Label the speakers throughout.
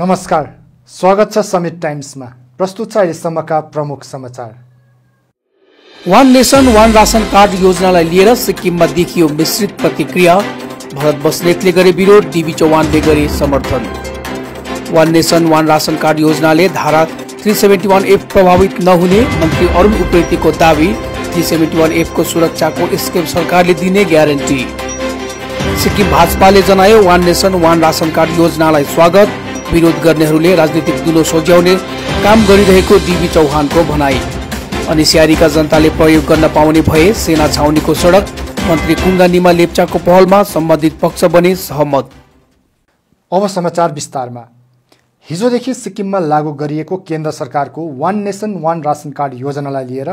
Speaker 1: नमस्कार स्वागत छ समिट टाइम्समा प्रस्तुत छ अहिलेसम्मका प्रमुख समाचार
Speaker 2: one nation one ration card योजनालाई लिएर सिक्किममा देखियो मिश्रित प्रतिक्रिया भरत बस्नेतले गरे विरोध डिबी चौहानले गरे समर्थन one nation one ration card योजनाले धारा थ्री सेभेन्टी वान एफ प्रभावित नहुने मन्त्री अरुण उप्रेतीको दावी थ्री सेभेन्टी वान एफको सुरक्षाको स्केम सरकारले दिने ग्यारेन्टी सिक्किम भाजपाले जनायो one nation one ration card योजनालाई स्वागत विरोध गर्नेहरूले राजनीतिक दुलो सोझ्याउने काम गरिरहेको डिबी चौहानको भनाई अनि स्याहारीका जनताले प्रयोग गर्न पाउने भए सेना छाउनीको सडक मन्त्री कुङ्गा निमा लेप्चाको पहलमा सम्बन्धित पक्ष बने सहमत
Speaker 1: अब समाचार विस्तारमा हिजोदेखि सिक्किममा लागू गरिएको केन्द्र सरकारको one nation one ration card योजनालाई लिएर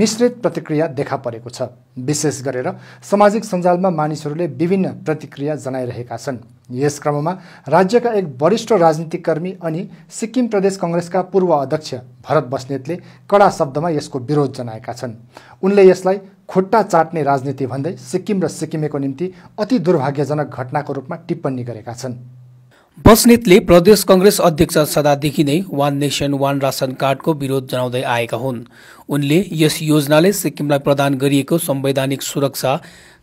Speaker 1: मिश्रित प्रतिक्रिया देखा परेको छ विशेष गरेर सामाजिक सञ्जालमा मानिसहरूले विभिन्न प्रतिक्रिया जनाइरहेका छन् यस क्रममा राज्यका एक वरिष्ठ राजनीतिक कर्मी अनि सिक्किम प्रदेश कङ्ग्रेसका पूर्व अध्यक्ष भरत बस्नेतले कडा शब्दमा यसको विरोध जनाएका छन् उनले यसलाई खुट्टा चाट्ने राजनीति भन्दै सिक्किम र सिक्किमेको निम्ति अति दुर्भाग्यजनक घटनाको रूपमा टिप्पणी गरेका
Speaker 2: छन् बस्नेतले प्रदेश कङ्ग्रेस अध्यक्ष सदादेखि नै वान नेसन वान राशन कार्डको विरोध जनाउँदै आएका हुन् उनले यस योजनाले सिक्किमलाई प्रदान गरिएको संवैधानिक सुरक्षा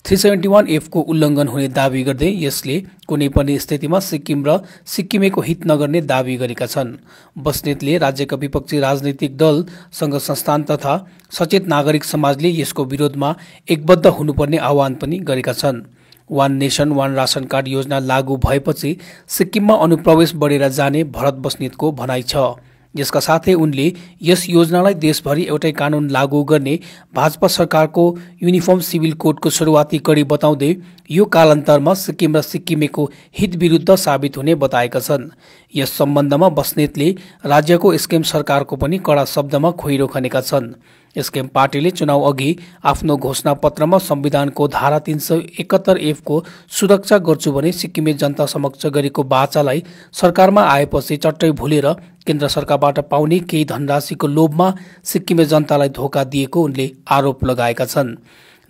Speaker 2: थ्री सेभेन्टी वान एफको उल्लङ्घन हुने दावी गर्दै यसले कुनै पनि स्थितिमा सिक्किम र सिक्किमेको हित नगर्ने दावी गरेका छन् बस्नेतले राज्यका विपक्षी राजनैतिक दल सङ्घ संस्थान तथा सचेत नागरिक समाजले यसको विरोधमा एकबद्ध हुनुपर्ने आह्वान पनि गरेका छन् one nation one ration card योजना लागू भएपछि सिक्किममा अनुप्रवेश बढेर जाने भरत बस्नेतको भनाइ छ यसका साथै उनले यस योजनालाई देशभरि एउटै कानुन लागू गर्ने भाजपा सरकारको युनिफर्म सिभिल कोडको सुरुवाती कडी बताउँदै यो कालान्तरमा सिक्किम र सिक्किमेको हित विरुद्ध साबित हुने बताएका छन् यस सम्बन्धमा बस्नेतले राज्यको स्किम सरकारको पनि कडा शब्दमा खोइरो खनेका छन् एसकेएम पार्टीले चुनाव अघि आफ्नो पत्रमा संविधानको धारा तिन सय एकहत्तर एफको सुरक्षा गर्छु भने सिक्किमे जनता समक्ष गरेको बाचालाई सरकारमा आएपछि चट्टै भुलेर केन्द्र सरकारबाट पाउने केही धनराशिको लोभमा सिक्किमे जनतालाई धोका दिएको उनले आरोप लगाएका छन्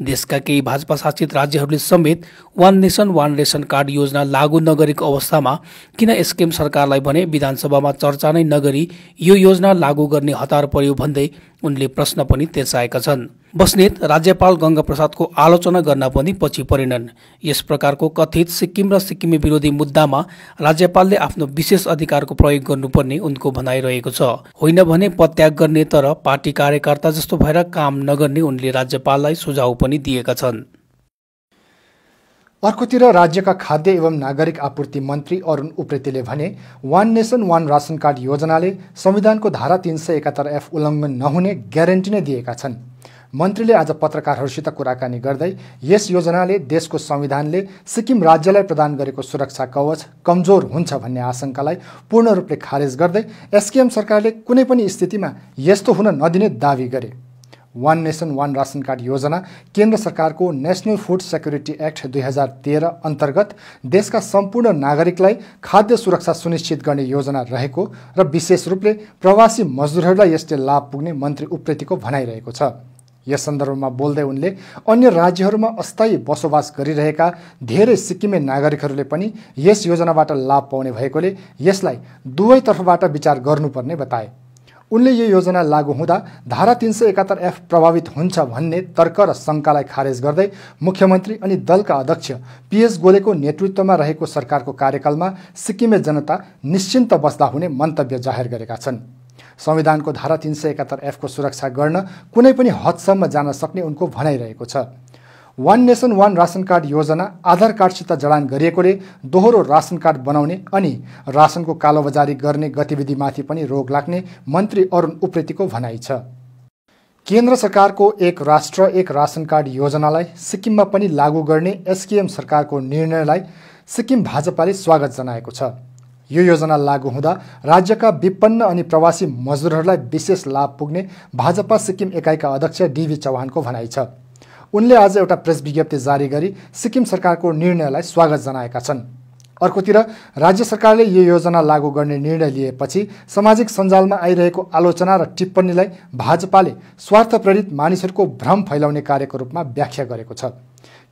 Speaker 2: देशका केही भाजपा शासित राज्यहरूले समेत one nation one ration card योजना लागू नगरेको अवस्थामा किन एसकेएम सरकारलाई भने विधानसभामा चर्चा नै नगरी यो योजना लागू गर्ने हतार पर्यो भन्दै उनले प्रश्न पनि तेर्साएका छन् बस्नेत राज्यपाल गङ्गाप्रसादको आलोचना गर्न पनि पछि परेनन् यस प्रकारको कथित सिक्किम र सिक्किमी विरोधी मुद्दामा राज्यपालले आफ्नो विशेष अधिकारको प्रयोग गर्नुपर्ने उनको भनाइरहेको छ होइन भने पत्याग गर्ने तर पार्टी कार्यकर्ता जस्तो भएर काम नगर्ने उनले राज्यपाललाई सुझाव पनि दिएका छन्
Speaker 1: अर्कोतिर राज्यका खाद्य एवं नागरिक आपूर्ति मन्त्री अरुण उप्रेतीले भने one nation one ration card योजनाले संविधानको धारा तिन सय एकात्तर एफ उल्लङ्घन नहुने ग्यारेन्टी नै दिएका छन् मन्त्रीले आज पत्रकारहरूसित कुराकानी गर्दै यस योजनाले देशको संविधानले सिक्किम राज्यलाई प्रदान गरेको सुरक्षा कवच कमजोर हुन्छ भन्ने आशंकालाई पूर्ण रूपले खारेज गर्दै एसकेएम सरकारले कुनै पनि स्थितिमा यस्तो हुन नदिने दावी गरे one nation one ration card योजना केन्द्र सरकारको नेसनल फुड सेक्युरिटी एक्ट दुई हजार तेह्र अन्तर्गत देशका सम्पूर्ण नागरिकलाई खाद्य सुरक्षा सुनिश्चित गर्ने योजना रहेको र विशेष रूपले प्रवासी मजदुरहरूलाई यसले लाभ पुग्ने मन्त्री उप्रेतीको भनाइरहेको छ यस सन्दर्भमा बोल्दै उनले अन्य राज्यहरूमा अस्थायी बसोबास गरिरहेका धेरै सिक्किमे नागरिकहरूले पनि यस योजनाबाट लाभ पाउने भएकोले यसलाई दुवैतर्फबाट विचार गर्नुपर्ने बताए उनले यो योजना लागू हुँदा धारा तिन सय एकात्तर एफ प्रभावित हुन्छ भन्ने तर्क र शङ्कालाई खारेज गर्दै मुख्यमन्त्री अनि दलका अध्यक्ष पीएस गोलेको नेतृत्वमा रहेको सरकारको कार्यकालमा सिक्किमे जनता निश्चिन्त बस्दा हुने मन्तव्य जाहेर गरेका छन् संविधानको धारा तिन सय एकात्तर एफको सुरक्षा गर्न कुनै पनि हदसम्म जान सक्ने उनको भनाइरहेको छ one nation one ration card योजना आधार कार्डसित जडान गरिएकोले दोहोरो रासन कार्ड बनाउने अनि रासनको कालोबजारी गर्ने गतिविधिमाथि पनि रोग लाग्ने मन्त्री अरुण उप्रेतीको भनाइ छ केन्द्र सरकारको एक राष्ट्र एक रासन कार्ड योजनालाई सिक्किममा पनि लागू गर्ने एसकेएम सरकारको निर्णयलाई सिक्किम भाजपाले स्वागत जनाएको छ यो योजना लागू हुँदा राज्यका विपन्न अनि प्रवासी मजदुरहरूलाई विशेष लाभ पुग्ने भाजपा सिक्किम एकाइका अध्यक्ष डिभी चौहानको भनाइ छ उनले आज एउटा प्रेस विज्ञप्ति जारी गरी सिक्किम सरकारको निर्णयलाई स्वागत जनाएका छन् अर्कोतिर राज्य सरकारले यो योजना लागू गर्ने निर्णय लिएपछि सामाजिक सञ्जालमा आइरहेको आलोचना र टिप्पणीलाई भाजपाले स्वार्थप्रेरित मानिसहरूको भ्रम फैलाउने कार्यको रूपमा व्याख्या गरेको छ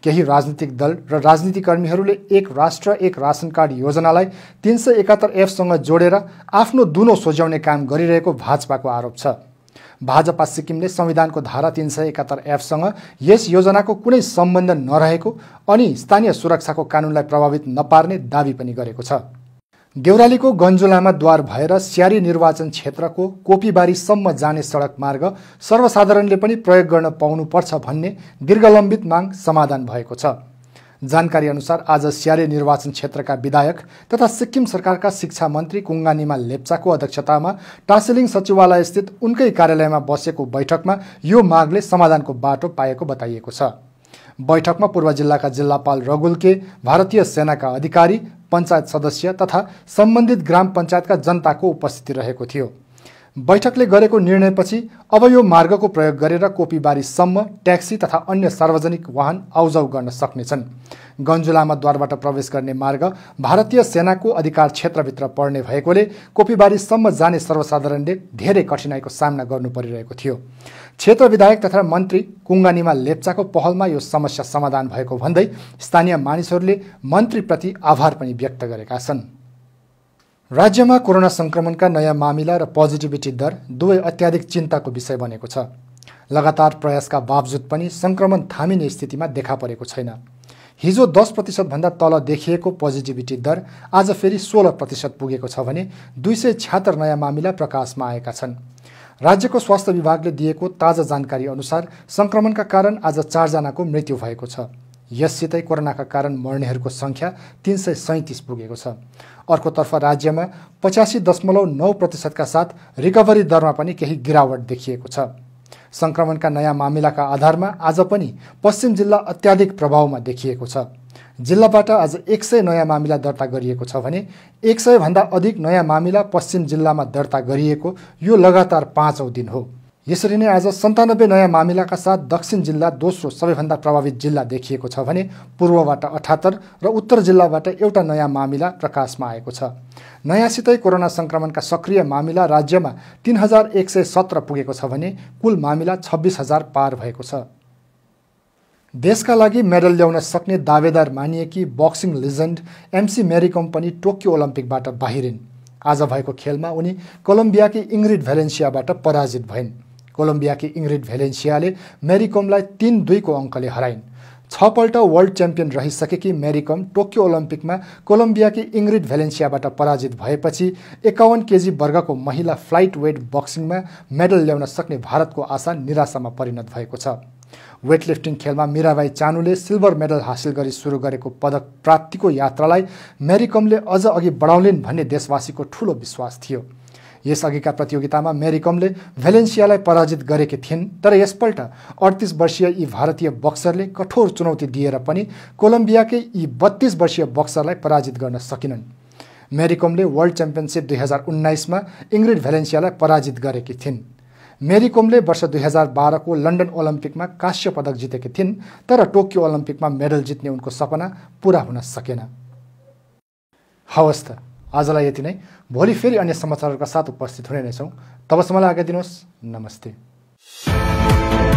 Speaker 1: केही राजनीतिक दल र राजनीतिकर्मीहरूले एक राष्ट्र एक रासन कार्ड योजनालाई तिन सय एकात्तर एफसँग जोडेर आफ्नो दुनो सोझ्याउने काम गरिरहेको भाजपाको आरोप छ भाजपा सिक्किमले संविधानको धारा तिन सय एकात्तर एफसँग यस योजनाको कुनै सम्बन्ध नरहेको अनि स्थानीय सुरक्षाको कानुनलाई प्रभावित नपार्ने दावी पनि गरेको छ देउरालीको गन्जुलामा द्वार भएर स्यारी निर्वाचन क्षेत्रको कोपीबारीसम्म जाने सडक मार्ग सर्वसाधारणले पनि प्रयोग गर्न पाउनुपर्छ भन्ने दीर्घलम्बित माग समाधान भएको छ जानकारी अनुसार आज स्यारे निर्वाचन क्षेत्रका विधायक तथा सिक्किम सरकारका शिक्षा मन्त्री कुङ्गानिमा लेप्चाको अध्यक्षतामा टासेलिङ सचिवालयस्थित उनकै कार्यालयमा बसेको बैठकमा यो मागले समाधानको बाटो पाएको बताइएको छ बैठकमा पूर्व जिल्लाका जिल्लापाल रगुल के भारतीय सेनाका अधिकारी पञ्चायत सदस्य तथा सम्बन्धित ग्राम पञ्चायतका जनताको उपस्थिति रहेको थियो बैठकले गरेको निर्णयपछि अब यो मार्गको प्रयोग गरेर कोपीबारीसम्म ट्याक्सी तथा अन्य सार्वजनिक वाहन आउजाउ गर्न सक्नेछन् द्वारबाट प्रवेश गर्ने मार्ग भारतीय सेनाको अधिकार क्षेत्रभित्र पर्ने भएकोले कोपीबारीसम्म जाने सर्वसाधारणले धेरै कठिनाईको सामना गर्नु परिरहेको थियो क्षेत्र विधायक तथा मन्त्री कुङ्गानिमा लेप्चाको पहलमा यो समस्या समाधान भएको भन्दै स्थानीय मानिसहरूले मन्त्रीप्रति आभार पनि व्यक्त गरेका छन् राज्यमा कोरोना सङ्क्रमणका नयाँ मामिला र पोजिटिभिटी दर दुवै अत्याधिक चिन्ताको विषय बनेको छ लगातार प्रयासका बावजुद पनि सङ्क्रमण थामिने स्थितिमा देखा परेको छैन हिजो दस प्रतिशतभन्दा तल देखिएको पोजिटिभिटी दर आज फेरि सोह्र प्रतिशत पुगेको छ भने दुई सय छ्यात्तर नयाँ मामिला प्रकाशमा आएका छन् राज्यको स्वास्थ्य विभागले दिएको ताजा जानकारी अनुसार सङ्क्रमणका कारण आज चारजनाको मृत्यु भएको छ यससितै कोरोनाका कारण मर्नेहरूको सङ्ख्या तिन सय सैँतिस पुगेको छ अर्कोतर्फ राज्यमा पचासी दशमलव नौ प्रतिशतका साथ रिकभरी दरमा पनि केही गिरावट देखिएको छ सङ्क्रमणका नयाँ मामिलाका आधारमा आज पनि पश्चिम जिल्ला अत्याधिक प्रभावमा देखिएको छ जिल्लाबाट आज एक सय नयाँ मामिला दर्ता गरिएको छ भने एक सयभन्दा अधिक नयाँ मामिला पश्चिम जिल्लामा दर्ता गरिएको यो लगातार पाँचौँ दिन हो यसरी नै आज सन्तानब्बे नयाँ मामिलाका साथ दक्षिण जिल्ला दोस्रो सबैभन्दा प्रभावित जिल्ला देखिएको छ भने पूर्वबाट अठात्तर र उत्तर जिल्लाबाट एउटा नयाँ मामिला प्रकाशमा आएको छ नयाँसितै कोरोना सङ्क्रमणका सक्रिय मामिला राज्यमा तिन हजार एक सय सत्र पुगेको छ भने कुल मामिला छब्बिस हजार पार भएको छ देशका लागि मेडल ल्याउन सक्ने दावेदार मानिएकी बक्सिङ लिजेन्ड एमसी मेरिकम पनि टोकियो ओलम्पिकबाट बाहिरिन् आज भएको खेलमा उनी कोलम्बियाकी इङ्ग्रिड भेलेन्सियाबाट पराजित भइन् कोलम्बियाकी इङ्ग्रिड भेलेन्सियाले मेरिकमलाई तिन दुईको अङ्कले हराइन् छपल्ट वर्ल्ड च्याम्पियन रहिसकेकी मेरिकम टोकियो ओलम्पिकमा कोलम्बियाकी इङ्ग्रिड भेलेन्सियाबाट पराजित भएपछि एकाउन्न केजी वर्गको महिला फ्लाइट वेट बक्सिङमा मेडल ल्याउन सक्ने भारतको आशा निराशामा परिणत भएको छ वेटलिफ्टिङ खेलमा मिराबाई चानुले सिल्भर मेडल हासिल गरी सुरु गरेको पदक प्राप्तिको यात्रालाई मेरिकमले अझ अघि बढाउलिन् भन्ने देशवासीको ठूलो विश्वास थियो यसअघिका प्रतियोगितामा मेरिकमले भेलेन्सियालाई पराजित गरेकी थिइन् तर यसपल्ट अडतिस वर्षीय यी भारतीय बक्सरले कठोर चुनौती दिएर पनि कोलम्बियाकै यी बत्तीस वर्षीय बक्सरलाई पराजित गर्न सकिनन् मेरिकमले वर्ल्ड च्याम्पियनसिप दुई हजार उन्नाइसमा इङ्ग्रिड भेलेन्सियालाई पराजित गरेकी थिइन् मेरी कोमले वर्ष दुई हजार बाह्रको लन्डन ओलम्पिकमा काश्य पदक जितेकी थिइन् तर टोकियो ओलम्पिकमा मेडल जित्ने उनको सपना पुरा हुन सकेन हवस् त आजलाई यति नै भोलि फेरि अन्य समाचारहरूका साथ उपस्थित हुने नै छौँ तबसम्मलाई आज्ञा दिनुहोस् नमस्ते